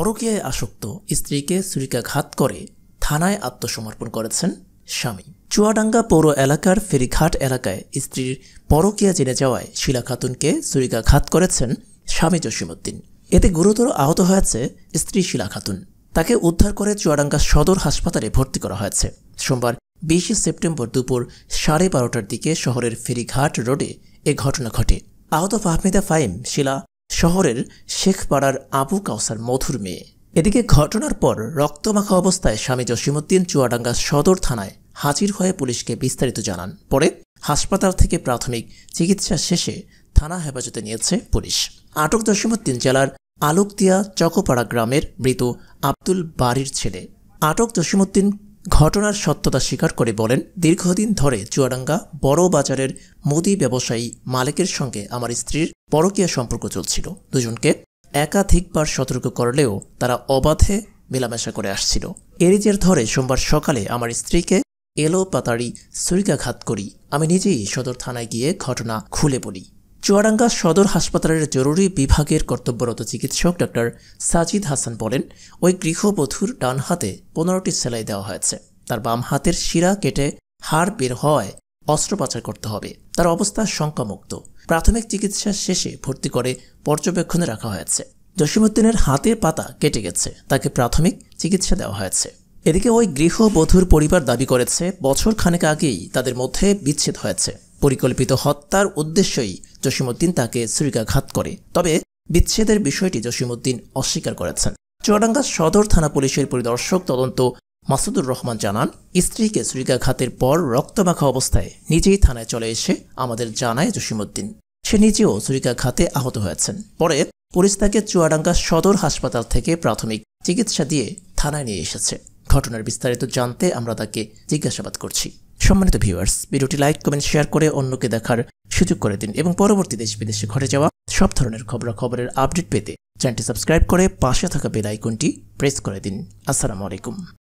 পরকীয়ায় আসক্ত স্ত্রীকে ছুরিকাঘাত করে থানায় আত্মসমর্পণ করেছেন স্বামী চুয়াডাঙ্গা পৌর এলাকার ফেরিঘাট এলাকায় স্ত্রীর পরকীয়া জেনে যাওয়ায় শিলা খাতুনকে ছুরিকাঘাত করেছেন স্বামী জসিমুদ্দিন এতে গুরুতর আহত হয়েছে স্ত্রী শিলা খাতুন তাকে উদ্ধার করে চুয়াডাঙ্গা সদর হাসপাতালে ভর্তি করা হয়েছে সোমবার বিশে সেপ্টেম্বর দুপুর সাড়ে বারোটার দিকে শহরের ফেরিঘাট রোডে এ ঘটনা ঘটে আহত ফাহমিদা ফাইম শিলা শহরের শেখপাড়ার আবু কাউসার মধুর মেয়ে এদিকে ঘটনার পর রক্তমাখা অবস্থায় স্বামী জসিমুদ্দিন চুয়াডাঙ্গা সদর থানায় হাজির হয়ে পুলিশকে বিস্তারিত জানান পরে হাসপাতাল থেকে প্রাথমিক চিকিৎসা শেষে থানা হেফাজতে নিয়েছে পুলিশ আটক জসিমুদ্দিন জেলার আলোকদিয়া চকোপাড়া গ্রামের মৃত আব্দুল বাড়ির ছেলে আটক জসিমুদ্দিন ঘটনার সত্যতা স্বীকার করে বলেন দীর্ঘদিন ধরে চুয়াডাঙ্গা বড় বাজারের মুদি ব্যবসায়ী মালিকের সঙ্গে আমার স্ত্রীর পরকীয়া সম্পর্ক চলছিল দুজনকে একাধিকবার সতর্ক করলেও তারা অবাধে মেলামেশা করে আসছিল এরিজের ধরে সোমবার সকালে আমার স্ত্রীকে এলো পাতাড়ি সুরিকাঘাত করি আমি নিজেই সদর থানায় গিয়ে ঘটনা খুলে বলি চুয়াডাঙ্গা সদর হাসপাতালের জরুরি বিভাগের কর্তব্যরত চিকিৎসক ডক্টর সাজিদ হাসান বলেন ওই গৃহবধূর ডান হাতে পনেরোটি সেলাই দেওয়া হয়েছে তার বাম হাতের শিরা কেটে হাড় বের হওয়ায় অস্ত্রোপচার করতে হবে তার অবস্থা শঙ্কামুক্ত প্রাথমিক চিকিৎসা শেষে ভর্তি করে পর্যবেক্ষণে রাখা হয়েছে জসীমুদ্দিনের হাতের পাতা কেটে গেছে তাকে প্রাথমিক চিকিৎসা দেওয়া হয়েছে এদিকে ওই গৃহবধূর পরিবার দাবি করেছে বছর খানেক আগেই তাদের মধ্যে বিচ্ছেদ হয়েছে পরিকল্পিত হত্যার উদ্দেশ্যই জসিমুদ্দিন তাকে ছুরিকাঘাত করে তবে বিচ্ছেদের বিষয়টি জসিমুদ্দিন অস্বীকার করেছেন চুয়াডাঙ্গা সদর থানা পুলিশের পরিদর্শক তদন্ত মাসুদুর রহমান জানান স্ত্রীকে ছুরিকাঘাতের পর রক্তমাখা অবস্থায় নিজেই থানায় চলে এসে আমাদের জানায় জসিমুদ্দিন সে নিজেও ছুরিকাঘাতে আহত হয়েছেন পরে পুলিশ তাকে চুয়াডাঙ্গা সদর হাসপাতাল থেকে প্রাথমিক চিকিৎসা দিয়ে থানায় নিয়ে এসেছে ঘটনার বিস্তারিত জানতে আমরা তাকে জিজ্ঞাসাবাদ করছি সম্মানিত ভিউয়ার্স ভিডিওটি লাইক কমেন্ট শেয়ার করে অন্যকে দেখার সুযোগ করে দিন এবং পরবর্তী দেশ বিদেশে ঘটে যাওয়া সব ধরনের খবরাখবরের আপডেট পেতে চ্যানেলটি সাবস্ক্রাইব করে পাশে থাকা বেল আইকনটি প্রেস করে দিন আসসালামু আলাইকুম